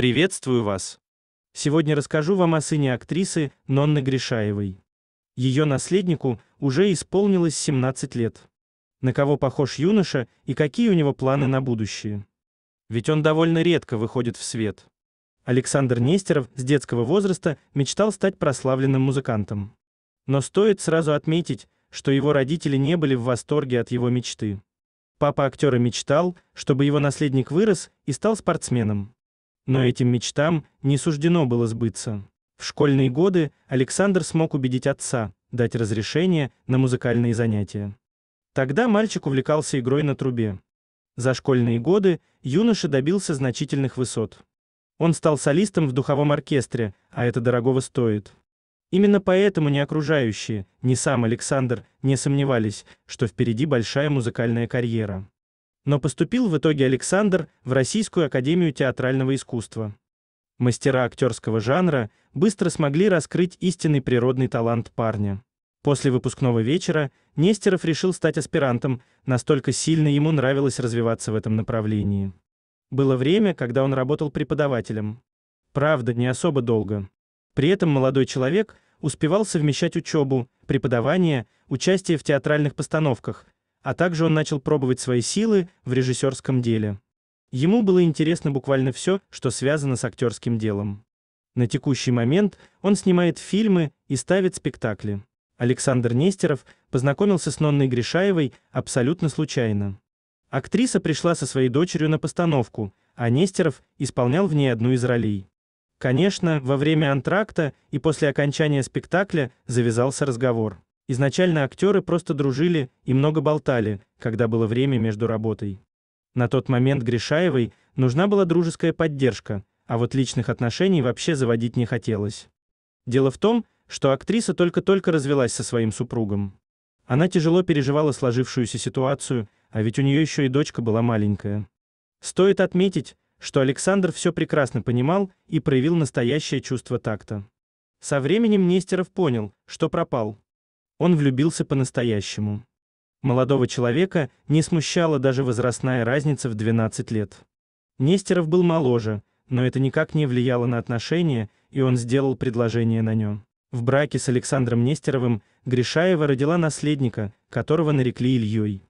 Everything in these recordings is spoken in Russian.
Приветствую вас. Сегодня расскажу вам о сыне актрисы Нонны Гришаевой. Ее наследнику уже исполнилось 17 лет. На кого похож юноша и какие у него планы на будущее? Ведь он довольно редко выходит в свет. Александр Нестеров с детского возраста мечтал стать прославленным музыкантом. Но стоит сразу отметить, что его родители не были в восторге от его мечты. Папа актера мечтал, чтобы его наследник вырос и стал спортсменом. Но этим мечтам не суждено было сбыться. В школьные годы Александр смог убедить отца дать разрешение на музыкальные занятия. Тогда мальчик увлекался игрой на трубе. За школьные годы юноша добился значительных высот. Он стал солистом в духовом оркестре, а это дорогого стоит. Именно поэтому не окружающие, ни сам Александр не сомневались, что впереди большая музыкальная карьера но поступил в итоге Александр в Российскую академию театрального искусства. Мастера актерского жанра быстро смогли раскрыть истинный природный талант парня. После выпускного вечера Нестеров решил стать аспирантом, настолько сильно ему нравилось развиваться в этом направлении. Было время, когда он работал преподавателем. Правда, не особо долго. При этом молодой человек успевал совмещать учебу, преподавание, участие в театральных постановках – а также он начал пробовать свои силы в режиссерском деле. Ему было интересно буквально все, что связано с актерским делом. На текущий момент он снимает фильмы и ставит спектакли. Александр Нестеров познакомился с Нонной Гришаевой абсолютно случайно. Актриса пришла со своей дочерью на постановку, а Нестеров исполнял в ней одну из ролей. Конечно, во время антракта и после окончания спектакля завязался разговор. Изначально актеры просто дружили и много болтали, когда было время между работой. На тот момент Гришаевой нужна была дружеская поддержка, а вот личных отношений вообще заводить не хотелось. Дело в том, что актриса только-только развелась со своим супругом. Она тяжело переживала сложившуюся ситуацию, а ведь у нее еще и дочка была маленькая. Стоит отметить, что Александр все прекрасно понимал и проявил настоящее чувство такта. Со временем Нестеров понял, что пропал он влюбился по-настоящему. Молодого человека не смущала даже возрастная разница в 12 лет. Нестеров был моложе, но это никак не влияло на отношения, и он сделал предложение на нем. В браке с Александром Нестеровым Гришаева родила наследника, которого нарекли Ильей.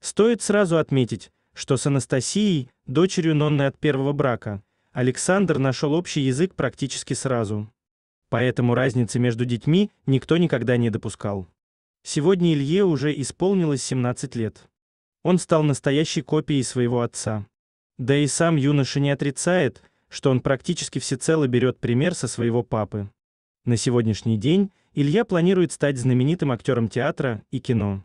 Стоит сразу отметить, что с Анастасией, дочерью Нонны от первого брака, Александр нашел общий язык практически сразу. Поэтому разницы между детьми никто никогда не допускал. Сегодня Илье уже исполнилось 17 лет. Он стал настоящей копией своего отца. Да и сам юноша не отрицает, что он практически всецело берет пример со своего папы. На сегодняшний день Илья планирует стать знаменитым актером театра и кино.